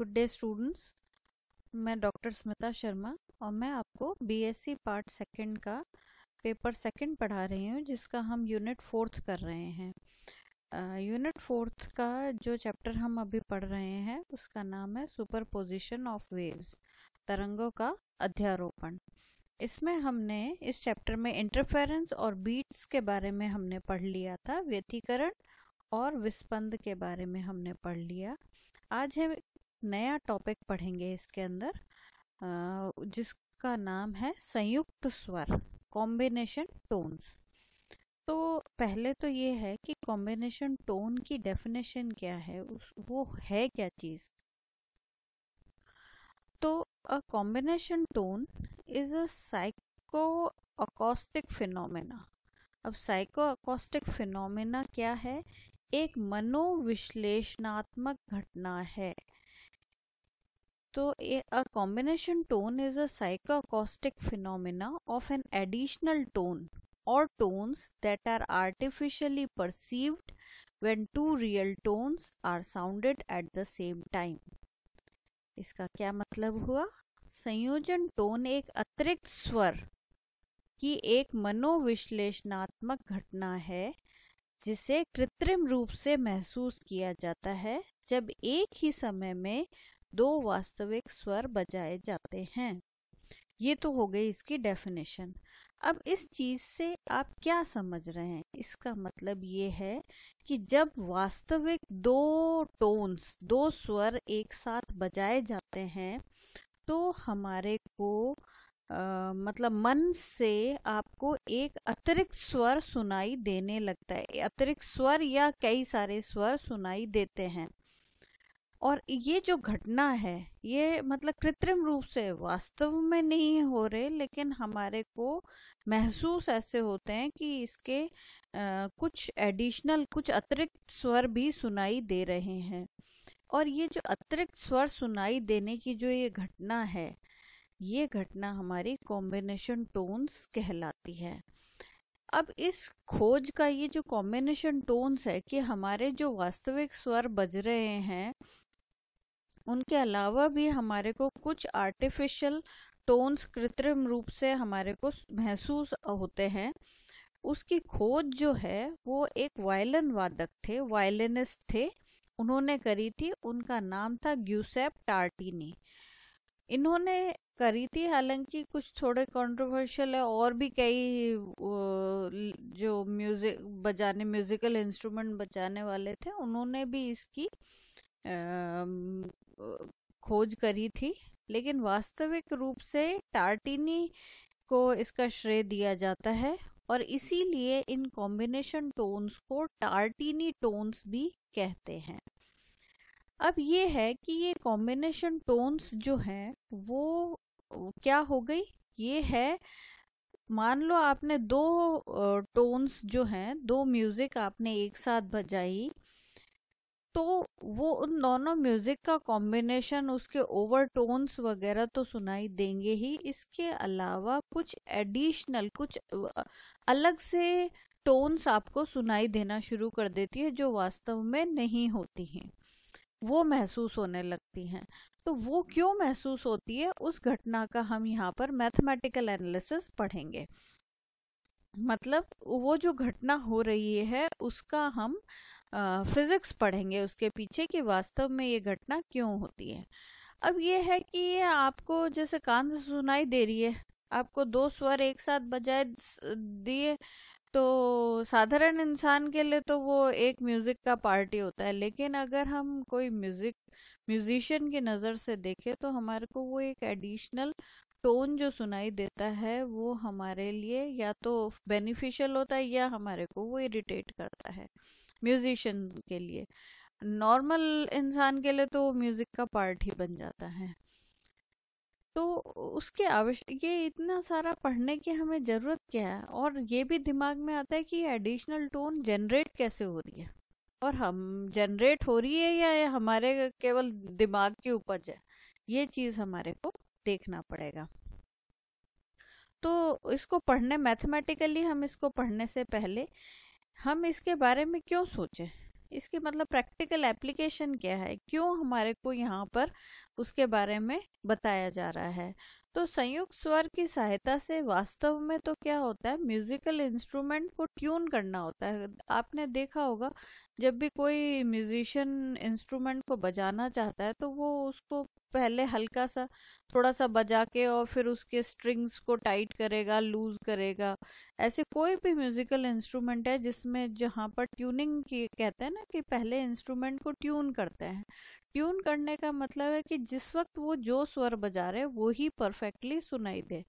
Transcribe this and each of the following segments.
Good day students मैं doctor Smita Sharma और मैं आपको बीएससी पार्ट सेकंड का पेपर सेकंड पढ़ा रही हूँ जिसका हम यूनिट फोर्थ कर रहे हैं यूनिट फोर्थ का जो चैप्टर हम अभी पढ़ रहे हैं उसका नाम है सुपर पोजिशन ऑफ वेव्स तरंगों का अध्यारोपण इसमें हमने इस चैप्टर में इंटरफेरेंस और बीट्स के बारे में हमने पढ़ लिया था व्यतीकरण और विस्पंद के बारे में हमने पढ़ लिया आज है नया टॉपिक पढ़ेंगे इसके अंदर जिसका नाम है संयुक्त स्वर कॉम्बिनेशन टोन्स तो पहले तो ये है कि कॉम्बिनेशन टोन की डेफिनेशन क्या है उस वो है क्या चीज़ तो combination tone is a psycho acoustic phenomena अब साइको अकोस्टिक फिनोमेना क्या है एक मनोविश्लेषणात्मक घटना है तो a combination tone is a psychoacoustic phenomena of an additional tone or tones that are artificially perceived when two real tones are sounded at the same time इसका क्या मतलब हुआ संयोजन टोन एक अतिरिक्त स्वर की एक मनोविश्लेषणात्मक घटना है जिसे कृत्रिम रूप से महसूस किया जाता है जब एक ही समय में दो वास्तविक स्वर बजाए जाते हैं ये तो हो गई इसकी डेफिनेशन अब इस चीज से आप क्या समझ रहे हैं इसका मतलब ये है कि जब वास्तविक दो टोन्स दो स्वर एक साथ बजाए जाते हैं तो हमारे को आ, मतलब मन से आपको एक अतिरिक्त स्वर सुनाई देने लगता है अतिरिक्त स्वर या कई सारे स्वर सुनाई देते हैं और ये जो घटना है ये मतलब कृत्रिम रूप से वास्तव में नहीं हो रहे लेकिन हमारे को महसूस ऐसे होते हैं कि इसके आ, कुछ एडिशनल कुछ अतिरिक्त स्वर भी सुनाई दे रहे हैं और ये जो अतिरिक्त स्वर सुनाई देने की जो ये घटना है ये घटना हमारी कॉम्बिनेशन टोन्स कहलाती है अब इस खोज का ये जो कॉम्बिनेशन टोन्स है कि हमारे जो वास्तविक स्वर बज रहे हैं उनके अलावा भी हमारे को कुछ आर्टिफिशियल टोन्स कृत्रिम रूप से हमारे को महसूस होते हैं उसकी खोज जो है वो एक वायलिन वादक थे वायलिनिस्ट थे उन्होंने करी थी उनका नाम था ग्यूसेप टार्टिनी इन्होंने करी थी हालांकि कुछ थोड़े कंट्रोवर्शियल है और भी कई जो म्यूजिक बजाने म्यूजिकल इंस्ट्रूमेंट बजाने वाले थे उन्होंने भी इसकी खोज करी थी लेकिन वास्तविक रूप से टार्टिनी को इसका श्रेय दिया जाता है और इसीलिए इन कॉम्बिनेशन टोन्स को टार्टिनी टोन्स भी कहते हैं अब ये है कि ये कॉम्बिनेशन टोन्स जो हैं वो क्या हो गई ये है मान लो आपने दो टोन्स जो हैं दो म्यूजिक आपने एक साथ बजाई तो वो उन दोनों म्यूजिक का कॉम्बिनेशन उसके ओवर टोन्स वगैरह तो सुनाई देंगे ही इसके अलावा कुछ एडिशनल कुछ अलग से टोन्स आपको सुनाई देना शुरू कर देती है जो वास्तव में नहीं होती हैं वो महसूस होने लगती हैं तो वो क्यों महसूस होती है उस घटना का हम यहाँ पर मैथमेटिकल एनालिसिस पढ़ेंगे मतलब वो जो घटना हो रही है उसका हम फिजिक्स पढ़ेंगे उसके पीछे कि वास्तव में ये घटना क्यों होती है अब ये है कि ये आपको जैसे कान से सुनाई दे रही है आपको दो स्वर एक साथ बजाय दिए तो साधारण इंसान के लिए तो वो एक म्यूज़िक का पार्टी होता है लेकिन अगर हम कोई म्यूज़िक म्यूजिशियन की नज़र से देखें तो हमारे को वो एक एडिशनल टोन जो सुनाई देता है वो हमारे लिए या तो बेनिफिशियल होता है या हमारे को वो इरिटेट करता है म्यूजिशियन के लिए नॉर्मल इंसान के लिए तो म्यूजिक का पार्ट ही बन जाता है तो उसके आवश्यक ये इतना सारा पढ़ने की हमें ज़रूरत क्या है और ये भी दिमाग में आता है कि एडिशनल टोन जनरेट कैसे हो रही है और हम जनरेट हो रही है या हमारे केवल दिमाग की उपज है ये चीज़ हमारे को देखना पड़ेगा तो इसको पढ़ने मैथमेटिकली हम इसको पढ़ने से पहले हम इसके बारे में क्यों सोचें इसके मतलब प्रैक्टिकल एप्लीकेशन क्या है क्यों हमारे को यहाँ पर उसके बारे में बताया जा रहा है तो संयुक्त स्वर की सहायता से वास्तव में तो क्या होता है म्यूजिकल इंस्ट्रूमेंट को ट्यून करना होता है आपने देखा होगा जब भी कोई म्यूजिशियन इंस्ट्रूमेंट को बजाना चाहता है तो वो उसको पहले हल्का सा थोड़ा सा बजा के और फिर उसके स्ट्रिंग्स को टाइट करेगा लूज करेगा ऐसे कोई भी म्यूजिकल इंस्ट्रूमेंट है जिसमें जहाँ पर ट्यूनिंग की कहते हैं ना कि पहले इंस्ट्रूमेंट को ट्यून करते हैं ट्यून करने का मतलब है कि जिस वक्त वो जो स्वर बजा रहे वो ही परफेक्टली सुनाई दे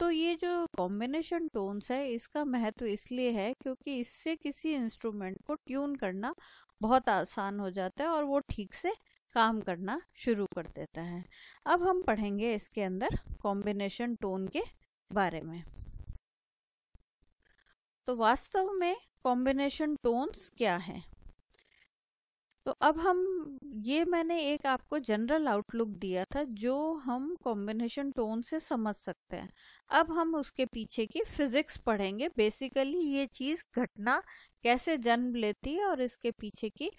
तो ये जो कॉम्बिनेशन टोन्स है इसका महत्व तो इसलिए है क्योंकि इससे किसी इंस्ट्रूमेंट को ट्यून करना बहुत आसान हो जाता है और वो ठीक से काम करना शुरू कर देता है अब हम पढ़ेंगे इसके अंदर कॉम्बिनेशन टोन के बारे में तो वास्तव में कॉम्बिनेशन टोन्स क्या है तो अब हम ये मैंने एक आपको जनरल आउटलुक दिया था जो हम कॉम्बिनेशन टोन से समझ सकते हैं अब हम उसके पीछे की फिजिक्स पढ़ेंगे बेसिकली ये चीज घटना कैसे जन्म लेती है और इसके पीछे की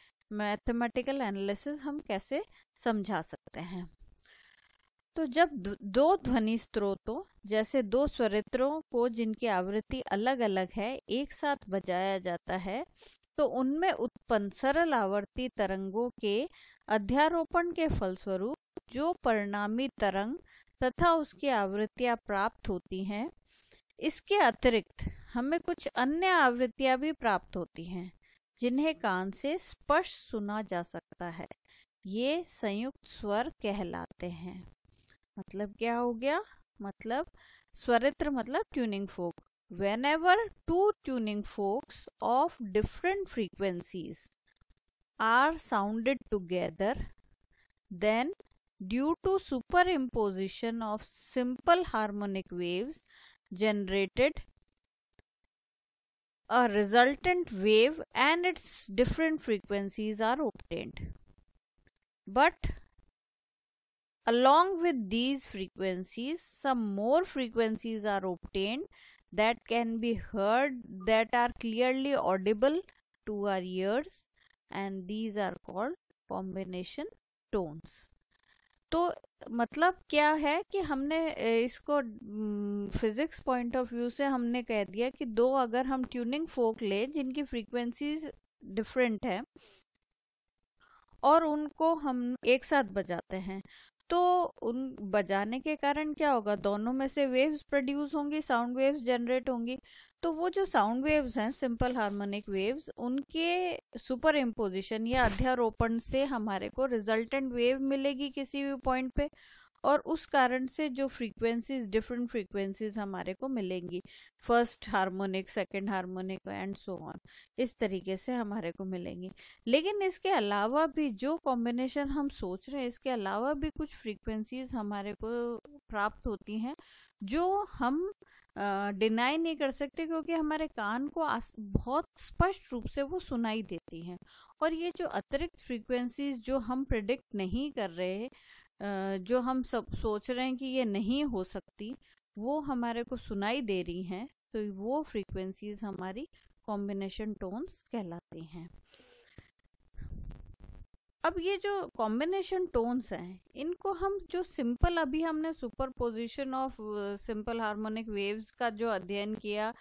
मैथमेटिकल एनालिसिस हम कैसे समझा सकते हैं तो जब दो ध्वनि स्रोतों जैसे दो स्वरित्रों को जिनकी आवृत्ति अलग अलग है एक साथ बजाया जाता है तो उनमें उत्पन्न सरल आवर्ती तरंगों के अध्यारोपण के फलस्वरूप जो परिणामी तरंग तथा उसकी आवृत्तियां प्राप्त होती हैं इसके अतिरिक्त हमें कुछ अन्य आवृत्तियां भी प्राप्त होती हैं जिन्हें कान से स्पष्ट सुना जा सकता है ये संयुक्त स्वर कहलाते हैं मतलब क्या हो गया मतलब स्वरित्र मतलब tuning fork Whenever two tuning forks of different frequencies are sounded together, then due to superimposition of simple harmonic waves generated a resultant wave and its different frequencies are obtained. But along with these frequencies, some more frequencies are obtained that can be heard that are clearly audible to our ears and these are called combination tones तो मतलब क्या है कि हमने इसको physics point of view से हमने कह दिया कि दो अगर हम ट्यूनिंग फोक ले जिनकी फ्रीक्वेंसीज डिफरेंट है और उनको हम एक साथ बजाते हैं तो उन बजाने के कारण क्या होगा दोनों में से वेव्स प्रोड्यूस होंगी साउंड वेव्स जनरेट होंगी तो वो जो साउंड वेव्स हैं सिंपल हार्मोनिक वेव्स उनके सुपर इम्पोजिशन या अध्यारोपण से हमारे को रिजल्टेंट वेव मिलेगी किसी भी पॉइंट पे और उस कारण से जो फ्रीक्वेंसीज डिफरेंट फ्रीक्वेंसीज हमारे को मिलेंगी first harmonic second harmonic and so on इस तरीके से हमारे को मिलेंगी लेकिन इसके अलावा भी जो कॉम्बिनेशन हम सोच रहे हैं इसके अलावा भी कुछ फ्रीक्वेंसीज हमारे को प्राप्त होती हैं जो हम डिनाई uh, नहीं कर सकते क्योंकि हमारे कान को बहुत स्पष्ट रूप से वो सुनाई देती हैं और ये जो अतिरिक्त फ्रीक्वेंसीज जो हम प्रिडिक्ट नहीं कर रहे जो हम सब सोच रहे हैं कि ये नहीं हो सकती वो हमारे को सुनाई दे रही हैं तो वो फ्रीक्वेंसीज हमारी कॉम्बिनेशन टोन्स कहलाते हैं अब ये जो कॉम्बिनेशन टोन्स हैं इनको हम जो सिंपल अभी हमने superposition of simple harmonic waves का जो अध्ययन किया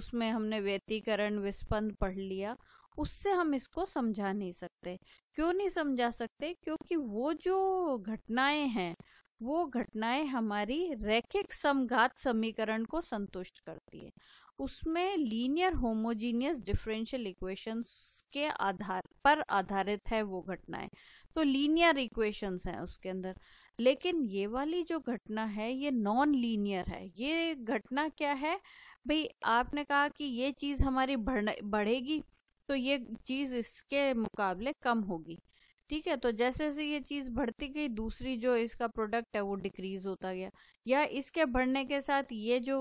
उसमें हमने व्यतीकरण विस्पंद पढ़ लिया उससे हम इसको समझा नहीं सकते क्यों नहीं समझा सकते क्योंकि वो जो घटनाएं हैं वो घटनाएं हमारी रैखिक समघात समीकरण को संतुष्ट करती है उसमें लीनियर होमोजीनियस डिफरेंशियल इक्वेशंस के आधार पर आधारित है वो घटनाएं तो लीनियर इक्वेशंस हैं उसके अंदर लेकिन ये वाली जो घटना है ये नॉन लीनियर है ये घटना क्या है भाई आपने कहा कि ये चीज़ हमारी बढ़ेगी तो ये चीज़ इसके मुकाबले कम होगी ठीक है तो जैसे जैसे ये चीज़ बढ़ती गई दूसरी जो इसका प्रोडक्ट है वो डिक्रीज होता गया या इसके बढ़ने के साथ ये जो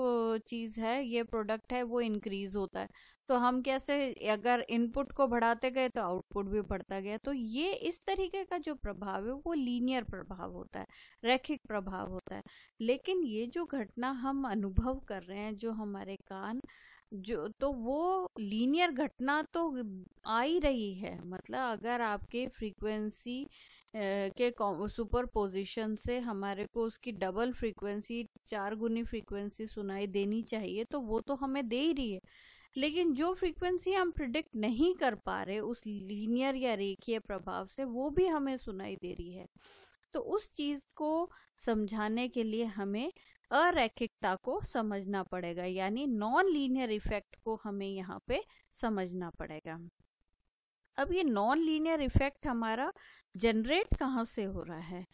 चीज़ है ये प्रोडक्ट है वो इंक्रीज होता है तो हम कैसे अगर इनपुट को बढ़ाते गए तो आउटपुट भी बढ़ता गया तो ये इस तरीके का जो प्रभाव है वो लीनियर प्रभाव होता है रैखिक प्रभाव होता है लेकिन ये जो घटना हम अनुभव कर रहे हैं जो हमारे कान जो तो वो लीनियर घटना तो आ ही रही है मतलब अगर आपके फ्रीक्वेंसी के सुपर पोजिशन से हमारे को उसकी डबल फ्रीक्वेंसी चार गुनी फ्रीक्वेंसी सुनाई देनी चाहिए तो वो तो हमें दे ही रही है लेकिन जो फ्रीक्वेंसी हम प्रिडिक्ट नहीं कर पा रहे उस लीनियर या रेखीय प्रभाव से वो भी हमें सुनाई दे रही है तो उस चीज़ को समझाने के लिए हमें अरैखिकता को समझना पड़ेगा यानी नॉन लीनियर इफेक्ट को हमें यहाँ पे समझना पड़ेगा अब ये नॉन लीनियर इफेक्ट हमारा जनरेट कहाँ से हो रहा है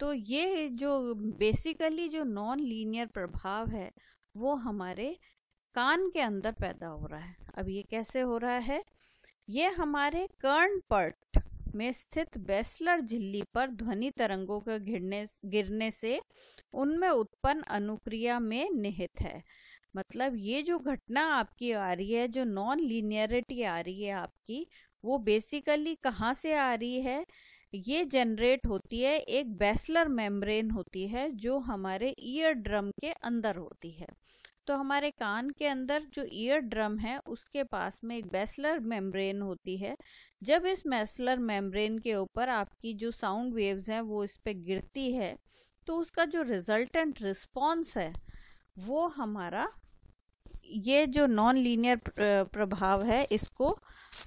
तो ये जो बेसिकली जो नॉन लीनियर प्रभाव है वो हमारे कान के अंदर पैदा हो रहा है अब ये कैसे हो रहा है ये हमारे कर्ण पट में स्थित बेस्लर झिल्ली पर ध्वनि तरंगों के गिरने गिरने से उनमें उत्पन्न अनुक्रिया में निहित है मतलब ये जो घटना आपकी आ रही है जो नॉन लीनियरिटी आ रही है आपकी वो बेसिकली कहाँ से आ रही है ये जनरेट होती है एक बेस्लर मेम्ब्रेन होती है जो हमारे ईयर ड्रम के अंदर होती है तो हमारे कान के अंदर जो ईयर ड्रम है उसके पास में एक बेसलर मेम्ब्रेन होती है जब इस बेसलर मेम्ब्रेन के ऊपर आपकी जो साउंड वेव्स हैं वो इस पर गिरती है तो उसका जो रिजल्टेंट रिस्पॉन्स है वो हमारा ये जो नॉन लीनियर प्रभाव है इसको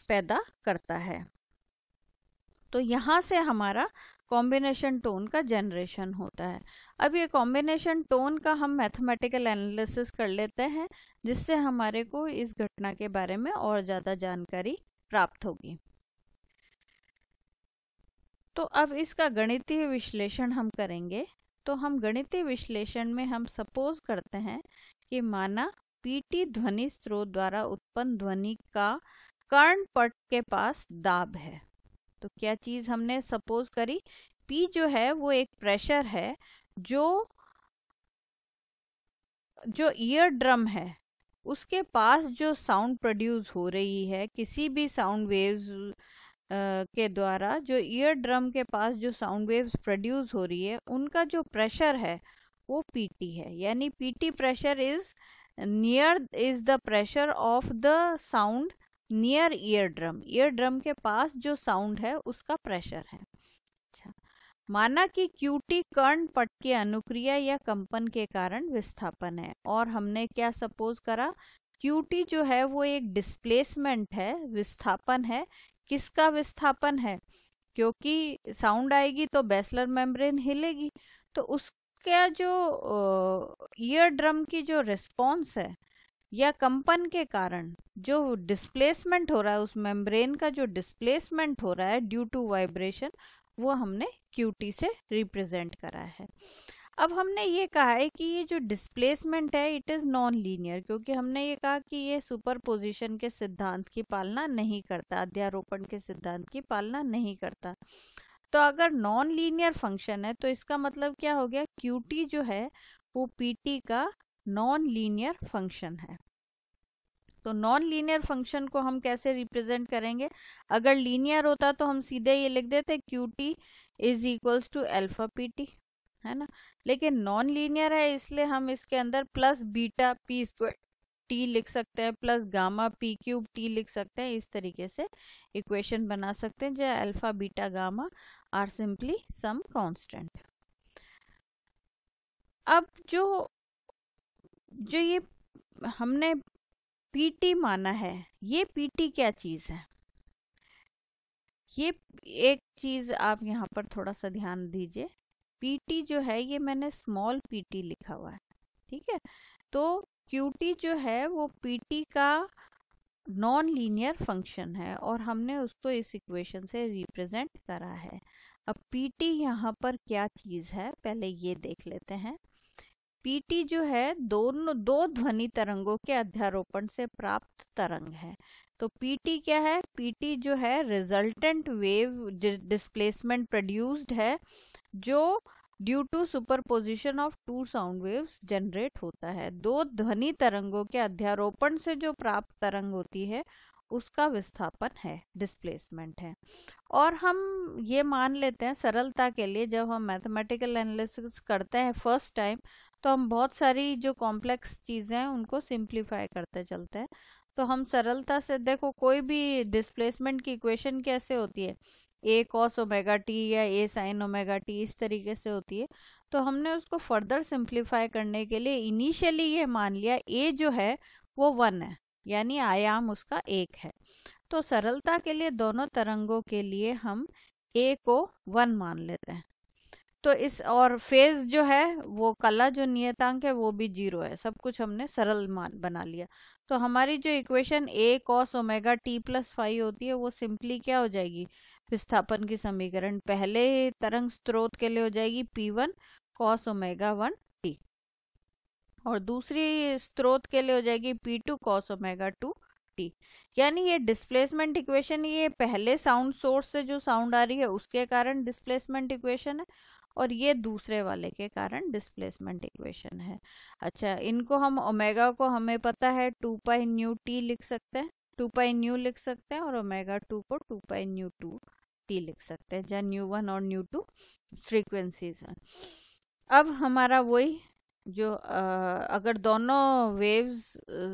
पैदा करता है तो यहाँ से हमारा कॉम्बिनेशन टोन का जनरेशन होता है अब ये कॉम्बिनेशन टोन का हम मैथमेटिकल एनालिसिस कर लेते हैं जिससे हमारे को इस घटना के बारे में और ज़्यादा जानकारी प्राप्त होगी तो अब इसका गणितीय विश्लेषण हम करेंगे तो हम गणितीय विश्लेषण में हम सपोज करते हैं कि माना पीटी ध्वनि स्रोत द्वारा उत्पन्न ध्वनि का कर्ण पट के पास दाब है तो क्या चीज हमने सपोज करी पी जो है वो एक प्रेशर है जो जो ईयर ड्रम है उसके पास जो साउंड प्रोड्यूस हो रही है किसी भी साउंड वेव्स के द्वारा जो ईयर ड्रम के पास जो साउंड वेव्स प्रोड्यूस हो रही है उनका जो प्रेशर है वो पीटी है यानी PT pressure is near is the pressure of the sound near eardrum eardrum के पास जो साउंड है उसका प्रेशर है अच्छा माना कि क्यूटी कर्ण पट के अनुक्रिया या कंपन के कारण विस्थापन है और हमने क्या सपोज करा क्यूटी जो है वो एक डिस्प्लेसमेंट है विस्थापन है किसका विस्थापन है क्योंकि साउंड आएगी तो बेसलर मेम्ब्रेन हिलेगी तो उसका जो ईयर ड्रम की जो रिस्पॉन्स है या कंपन के कारण जो डिस्प्लेसमेंट हो रहा है उस मेम्ब्रेन का जो डिस्प्लेसमेंट हो रहा है ड्यू टू वाइब्रेशन वो हमने क्यूटी से रिप्रेजेंट करा है अब हमने ये कहा है कि ये जो डिस्प्लेसमेंट है इट इज़ नॉन लीनियर क्योंकि हमने ये कहा कि ये सुपर पोजिशन के सिद्धांत की पालना नहीं करता अध्यारोपण के सिद्धांत की पालना नहीं करता तो अगर नॉन लीनियर फंक्शन है तो इसका मतलब क्या हो गया क्यूटी जो है वो पीटी का नॉन लीनियर फंक्शन है तो नॉन लीनियर फंक्शन को हम कैसे रिप्रेजेंट करेंगे अगर लीनियर होता तो हम सीधे ये लिख देते Q T is equals to alpha P T है ना लेकिन नॉन लीनियर है इसलिए हम इसके अंदर plus beta P square T लिख सकते हैं plus gamma P cube T लिख सकते हैं इस तरीके से इक्वेशन बना सकते हैं जहाँ alpha beta gamma are simply some constant अब जो जो ये हमने पीटी माना है ये पीटी क्या चीज है ये एक चीज आप यहाँ पर थोड़ा सा ध्यान दीजिए पीटी जो है ये मैंने स्मॉल पीटी लिखा हुआ है ठीक है तो क्यूटी जो है वो पीटी का नॉन लीनियर फंक्शन है और हमने उसको इस इक्वेशन से रिप्रेजेंट करा है अब पीटी यहाँ पर क्या चीज़ है पहले ये देख लेते हैं पीटी जो है दोनों दो ध्वनि तरंगों के अध्यारोपण से प्राप्त तरंग है तो पीटी क्या है पीटी जो है रिजल्टेंट वेव डिस्प्लेसमेंट प्रोड्यूस्ड है जो due to superposition of two sound waves generate होता है दो ध्वनि तरंगों के अध्यारोपण से जो प्राप्त तरंग होती है उसका विस्थापन है डिस्प्लेसमेंट है और हम ये मान लेते हैं सरलता के लिए जब हम मैथमेटिकल एनालिसिस करते हैं फर्स्ट टाइम तो हम बहुत सारी जो कॉम्प्लेक्स चीज़ें हैं उनको सिंप्लीफाई करते चलते हैं तो हम सरलता से देखो कोई भी डिस्प्लेसमेंट की इक्वेशन कैसे होती है ए कॉस ओमेगा टी या ए साइन ओमेगा टी इस तरीके से होती है तो हमने उसको फर्दर सिंप्लीफाई करने के लिए इनिशियली ये मान लिया ए जो है वो वन है यानी आयाम उसका एक है तो सरलता के लिए दोनों तरंगों के लिए हम ए को वन मान लेते हैं तो इस और फेज जो है वो कला जो नियतांक है वो भी जीरो है सब कुछ हमने सरल मान बना लिया तो हमारी जो equation A cos omega T plus five होती है वो सिंपली क्या हो जाएगी विस्थापन की समीकरण पहले तरंग स्रोत के लिए हो जाएगी P one cos omega one T और दूसरी स्रोत के लिए हो जाएगी P two cos omega two T यानी ये डिस्प्लेसमेंट इक्वेशन ये पहले साउंड सोर्स से जो साउंड आ रही है उसके कारण डिस्प्लेसमेंट इक्वेशन है और ये दूसरे वाले के कारण डिस्प्लेसमेंट इक्वेशन है अच्छा इनको हम ओमेगा को हमें पता है टू पाई न्यू टी लिख सकते हैं टू पाई न्यू लिख सकते हैं और ओमेगा टू को two pi nu two T लिख सकते हैं जहाँ न्यू वन और न्यू टू फ्रीक्वेंसीज हैं अब हमारा वही जो आ, अगर दोनों वेव्स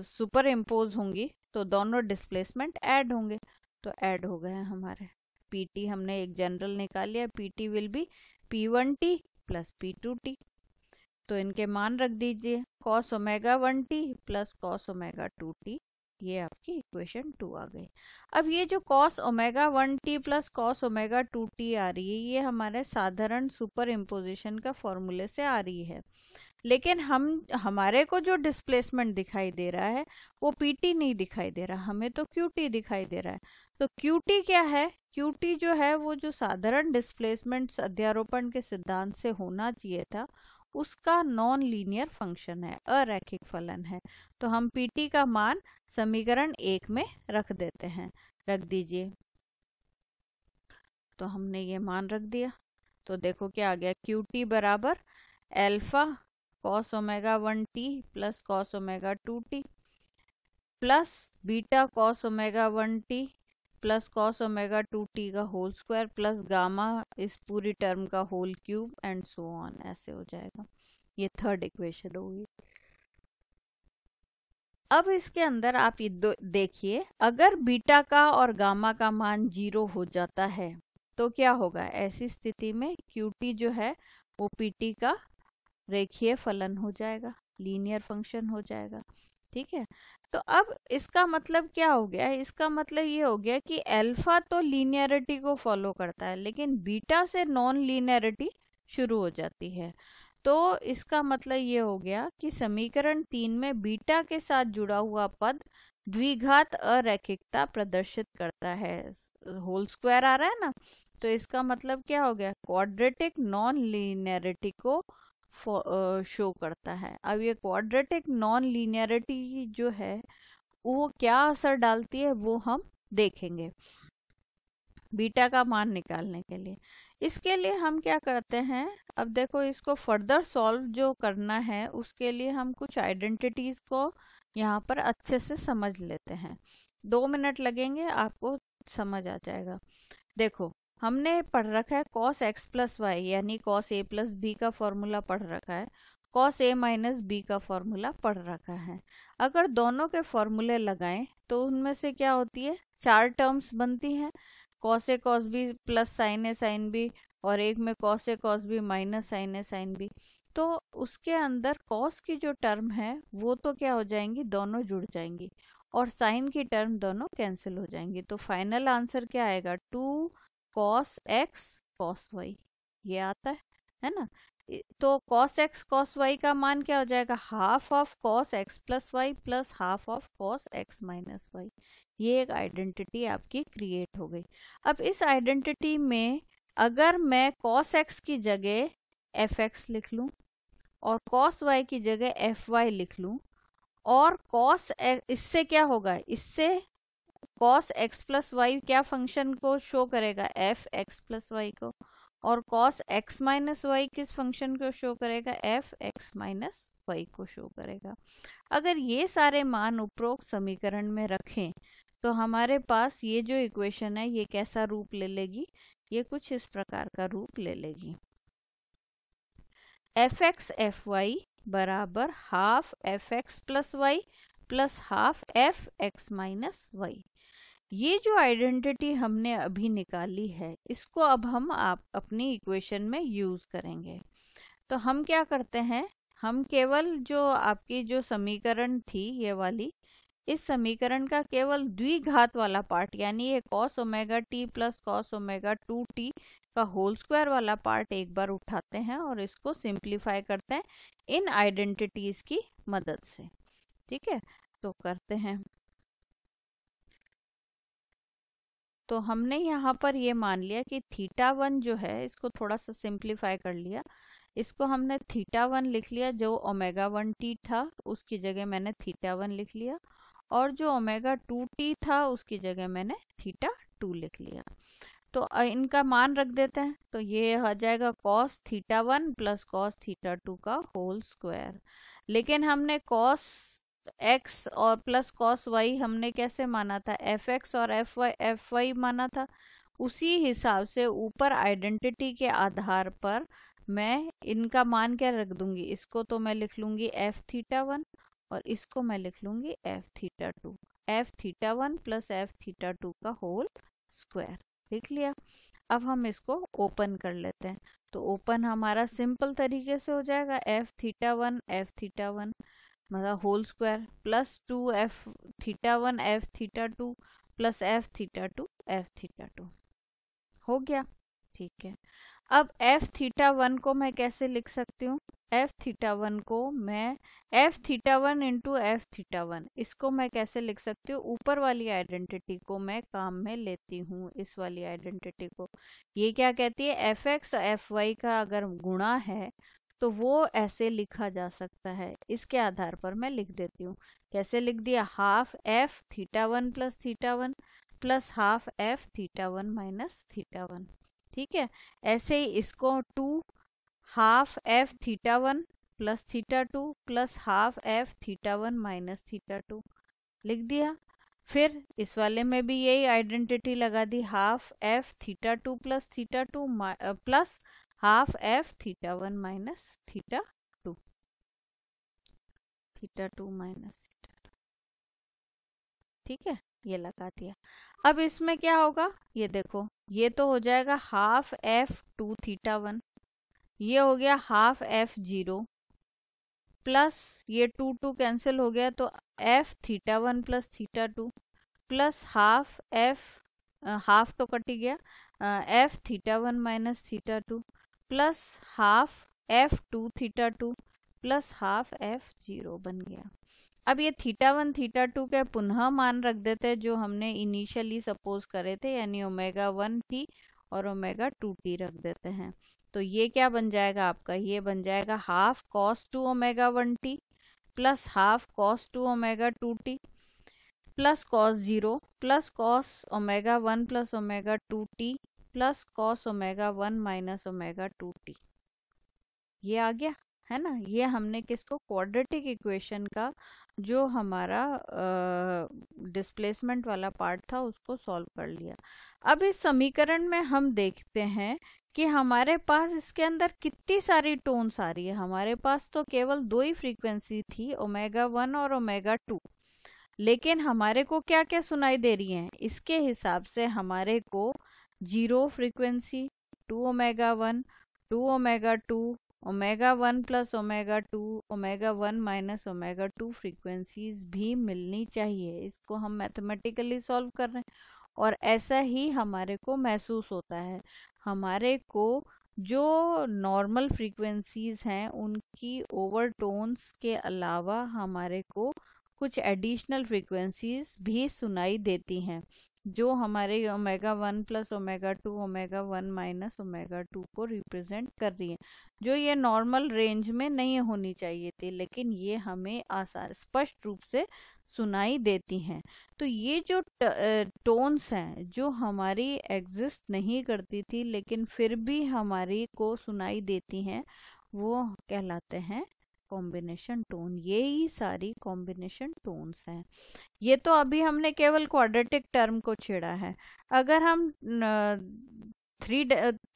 सुपर इम्पोज होंगी तो दोनों डिस्प्लेसमेंट ऐड होंगे तो ऐड हो गए हमारे पीटी हमने एक जनरल निकाल लिया PT will be P one T plus P two T तो इनके मान रख दीजिए cos omega one T plus cos omega two T ये आपकी इक्वेशन टू आ गई अब ये जो cos omega one T plus cos omega two T आ रही है ये हमारे साधारण सुपर इम्पोजिशन का फॉर्मूले से आ रही है लेकिन हम हमारे को जो डिस्प्लेसमेंट दिखाई दे रहा है वो पीटी नहीं दिखाई दे रहा हमें तो क्यूटी दिखाई दे रहा है तो क्यूटी क्या है क्यूटी जो है वो जो साधारण डिस्प्लेसमेंट अध्यारोपण के सिद्धांत से होना चाहिए था उसका नॉन लीनियर फंक्शन है अरैखिक फलन है तो हम पीटी का मान समीकरण एक में रख देते हैं रख दीजिए तो हमने ये मान रख दिया तो देखो क्या आ गया क्यू टी बराबर alpha cos omega one T plus cos omega two T plus beta cos omega one T plus cos omega two T का होल स्क्वायर प्लस गामा इस पूरी टर्म का whole cube and so on ऐसे हो जाएगा ये third equation होगी अब इसके अंदर आप ये देखिए अगर बीटा का और गामा का मान जीरो हो जाता है तो क्या होगा ऐसी स्थिति में क्यूटी जो है वो पीटी का रेखीय फलन हो जाएगा लीनियर फंक्शन हो जाएगा ठीक है तो अब इसका मतलब क्या हो गया इसका मतलब ये हो गया कि अल्फा तो लीनियरिटी को फॉलो करता है लेकिन बीटा से नॉन लीनियरिटी शुरू हो जाती है तो इसका मतलब ये हो गया कि समीकरण तीन में बीटा के साथ जुड़ा हुआ पद द्विघात अरैखिकता प्रदर्शित करता है होल स्क्वायर आ रहा है ना तो इसका मतलब क्या हो गया क्वाड्रेटिक नॉन लीनियरिटी को शो करता है अब ये क्वाड्रेटिक नॉन लीनियरिटी जो है वो क्या असर डालती है वो हम देखेंगे बीटा का मान निकालने के लिए इसके लिए हम क्या करते हैं अब देखो इसको फर्दर सॉल्व जो करना है उसके लिए हम कुछ आइडेंटिटीज को यहाँ पर अच्छे से समझ लेते हैं दो मिनट लगेंगे आपको समझ आ जाएगा देखो हमने पढ़ रखा है कॉस एक्स प्लस वाई यानी कॉस ए प्लस बी का फॉर्मूला पढ़ रखा है कॉस ए माइनस बी का फॉर्मूला पढ़ रखा है अगर दोनों के फॉर्मूले लगाएं तो उनमें से क्या होती है चार टर्म्स बनती हैं cos A cos B plus sine A sine B और एक में cos A cos B minus sine A sine B तो उसके अंदर कॉस की जो टर्म है वो तो क्या हो जाएंगी दोनों जुड़ जाएंगी और साइन की टर्म दोनों कैंसिल हो जाएंगी तो फाइनल आंसर क्या आएगा two cos X cos Y ये आता है है ना तो कॉस एक्स कॉस वाई का मान क्या हो जाएगा half of cos X plus Y plus half of cos X minus Y ये एक आइडेंटिटी आपकी क्रिएट हो गई अब इस आइडेंटिटी में अगर मैं कॉस एक्स की जगह एफ एक्स लिख लूँ और कॉस वाई की जगह एफ वाई लिख लूँ और कॉस e, इससे क्या होगा इससे कॉस एक्स प्लस वाई क्या फंक्शन को शो करेगा एफ एक्स प्लस वाई को और कॉस एक्स माइनस वाई किस फंक्शन को शो करेगा एफ एक्स माइनस वाई को शो करेगा अगर ये सारे मान उपरोक्त समीकरण में रखें तो हमारे पास ये जो इक्वेशन है ये कैसा रूप ले लेगी ये कुछ इस प्रकार का रूप ले लेगी एफ एक्स एफ वाई बराबर half F X plus Y plus half F X minus Y ये जो आइडेंटिटी हमने अभी निकाली है इसको अब हम आप अपनी इक्वेशन में यूज करेंगे तो हम क्या करते हैं हम केवल जो आपकी जो समीकरण थी ये वाली इस समीकरण का केवल द्विघात वाला पार्ट यानी ये cos omega T plus cos omega two T का होल स्क्वायर वाला पार्ट एक बार उठाते हैं और इसको सिंप्लीफाई करते हैं इन आइडेंटिटीज की मदद से ठीक है तो करते हैं तो हमने यहाँ पर ये मान लिया कि थीटा वन जो है इसको थोड़ा सा सिंप्लीफाई कर लिया इसको हमने थीटा वन लिख लिया जो ओमेगा वन टी था उसकी जगह मैंने थीटा वन लिख लिया और जो ओमेगा टू टी था उसकी जगह मैंने थीटा टू लिख लिया तो इनका मान रख देते हैं तो ये हो जाएगा cos theta one plus cos theta two का होल स्क्वायर लेकिन हमने कॉस एक्स और प्लस कॉस वाई हमने कैसे माना था एफ एक्स और एफ वाई एफ वाई माना था उसी हिसाब से ऊपर आइडेंटिटी के आधार पर मैं इनका मान क्या रख दूंगी इसको तो मैं लिख लूंगी एफ थीटा वन और इसको मैं लिख लूंगी F theta two F theta one plus F theta two का होल स्क्वायर लिख लिया अब हम इसको ओपन कर लेते हैं तो ओपन हमारा सिंपल तरीके से हो जाएगा F theta one F theta one मतलब whole square plus two F theta one F theta two plus F theta two F theta two हो गया ठीक है अब एफ थीटा वन को मैं कैसे लिख सकती हूँ एफ थीटा वन को मैं F theta one into F theta one इसको मैं कैसे लिख सकती हूँ ऊपर वाली आइडेंटिटी को मैं काम में लेती हूँ इस वाली आइडेंटिटी को ये क्या कहती है एफ एक्स एफ वाई का अगर गुणा है तो वो ऐसे लिखा जा सकता है इसके आधार पर मैं लिख देती हूँ कैसे लिख दिया half F theta one plus theta one plus half F theta one minus theta one ठीक है ऐसे ही इसको to half F theta one plus theta two plus half F theta one minus theta two लिख दिया फिर इस वाले में भी यही आइडेंटिटी लगा दी half F theta two plus theta two plus half F theta one minus theta two theta two minus theta two ठीक है ये लगा दिया अब इसमें क्या होगा ये देखो ये तो हो जाएगा half F two theta one ये हो गया हाफ एफ जीरो प्लस ये टू टू कैंसिल हो गया तो F theta one plus theta two plus half F half तो कट ही गया F theta one minus theta two plus half F two theta two plus half F zero बन गया अब ये थीटा वन थीटा टू के पुनः मान रख देते जो हमने इनिशियली सपोज करे थे यानी ओमेगा वन टी और ओमेगा टू टी रख देते हैं तो ये क्या बन जाएगा आपका ये बन जाएगा half cos two omega one T plus half cos two omega two T plus cos zero plus cos omega one plus omega two T plus cos omega one minus omega two T ये आ गया है ना ये हमने किसको quadratic equation का जो हमारा डिस्प्लेसमेंट uh, वाला पार्ट था उसको सॉल्व कर लिया अब इस समीकरण में हम देखते हैं कि हमारे पास इसके अंदर कितनी सारी टोन्स आ रही है हमारे पास तो केवल दो ही फ्रीक्वेंसी थी ओमेगा वन और ओमेगा टू लेकिन हमारे को क्या क्या सुनाई दे रही हैं इसके हिसाब से हमारे को zero frequency two omega one two omega two omega one plus omega two omega one minus omega two frequencies भी मिलनी चाहिए इसको हम मैथमेटिकली सॉल्व कर रहे हैं और ऐसा ही हमारे को महसूस होता है हमारे को जो नॉर्मल फ्रीक्वेंसीज हैं उनकी ओवरटोन्स के अलावा हमारे को कुछ एडिशनल फ्रीक्वेंसीज भी सुनाई देती हैं जो हमारे omega one plus omega two omega one minus omega two को रिप्रेजेंट कर रही है जो ये नॉर्मल रेंज में नहीं होनी चाहिए थी लेकिन ये हमें आसान स्पष्ट रूप से सुनाई देती हैं तो ये जो टोन्स हैं जो हमारी एग्जिस्ट नहीं करती थी लेकिन फिर भी हमारी को सुनाई देती हैं वो कहलाते हैं कॉम्बिनेशन टोन ये ही सारी कॉम्बिनेशन टोन्स हैं ये तो अभी हमने केवल क्वाड्रेटिक टर्म को छेड़ा है अगर हम थ्री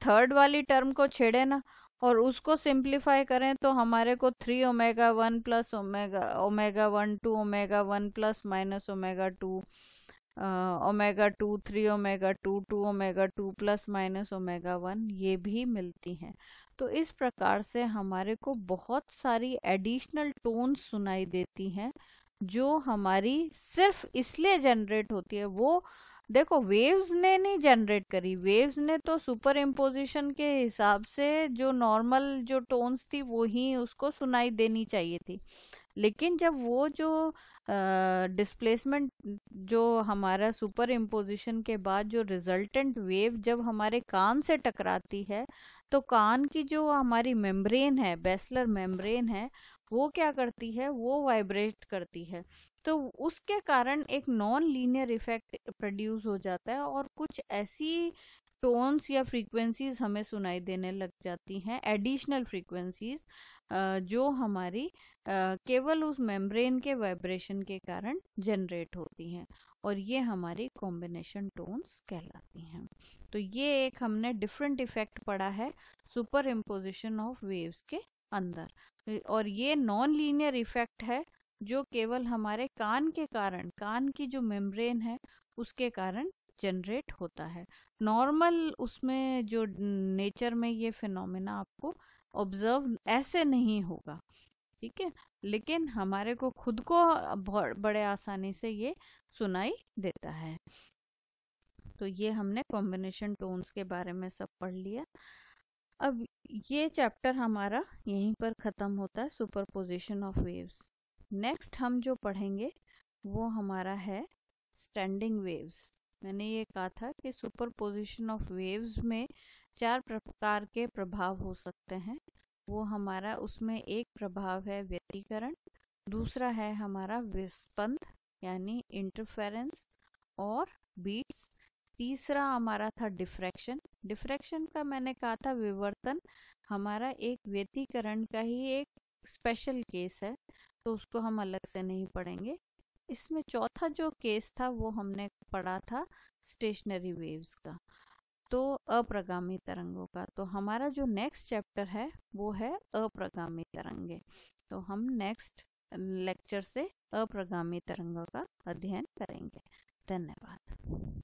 थर्ड वाली टर्म को छेड़े ना और उसको सिंप्लीफाई करें तो हमारे को three omega one plus omega omega one two omega one plus minus omega two omega two three omega two two omega two plus minus omega one ये भी मिलती हैं तो इस प्रकार से हमारे को बहुत सारी एडिशनल टोन्स सुनाई देती हैं जो हमारी सिर्फ इसलिए जनरेट होती है वो देखो वेव्स ने नहीं जनरेट करी वेव्स ने तो सुपर इम्पोजिशन के हिसाब से जो नॉर्मल जो टोन्स थी वो ही उसको सुनाई देनी चाहिए थी लेकिन जब वो जो डिस्प्लेसमेंट जो हमारा सुपर इम्पोजिशन के बाद जो रिजल्टेंट वेव जब हमारे कान से टकराती है तो कान की जो हमारी मेम्ब्रेन है बेसलर मेम्ब्रेन है वो क्या करती है वो वाइब्रेट करती है तो उसके कारण एक नॉन लीनियर इफेक्ट प्रोड्यूस हो जाता है और कुछ ऐसी टोन्स या फ्रीक्वेंसीज हमें सुनाई देने लग जाती हैं एडिशनल फ्रीक्वेंसीज जो हमारी केवल उस मेम्ब्रेन के वाइब्रेशन के कारण जनरेट होती हैं और ये हमारी कॉम्बिनेशन टोन्स कहलाती हैं तो ये एक हमने डिफरेंट इफेक्ट पढ़ा है सुपर इम्पोजिशन ऑफ वेव्स के अंदर और ये नॉन लीनियर इफेक्ट है जो केवल हमारे कान के कारण कान की जो मेम्ब्रेन है उसके कारण जनरेट होता है नॉर्मल उसमें जो नेचर में ये फिनोमिना आपको ऑब्जर्व ऐसे नहीं होगा ठीक है लेकिन हमारे को खुद को बड़े आसानी से ये सुनाई देता है तो ये हमने कॉम्बिनेशन टोन्स के बारे में सब पढ़ लिया अब ये चैप्टर हमारा यहीं पर ख़त्म होता है सुपरपोजिशन ऑफ वेव्स नेक्स्ट हम जो पढ़ेंगे वो हमारा है स्टैंडिंग वेव्स मैंने ये कहा था कि सुपरपोजिशन ऑफ वेव्स में चार प्रकार के प्रभाव हो सकते हैं वो हमारा उसमें एक प्रभाव है व्यतीकरण दूसरा है हमारा विस्पंद यानी इंटरफेरेंस और बीट्स तीसरा हमारा था डिफ्रैक्शन डिफ्रैक्शन का मैंने कहा था विवर्तन हमारा एक व्यतीकरण का ही एक स्पेशल केस है तो उसको हम अलग से नहीं पढ़ेंगे इसमें चौथा जो केस था वो हमने पढ़ा था स्टेशनरी वेव्स का तो अप्रगामी तरंगों का तो हमारा जो नेक्स्ट चैप्टर है वो है अप्रगामी तरंगे तो हम नेक्स्ट लेक्चर से अप्रगामी तरंगों का अध्ययन करेंगे धन्यवाद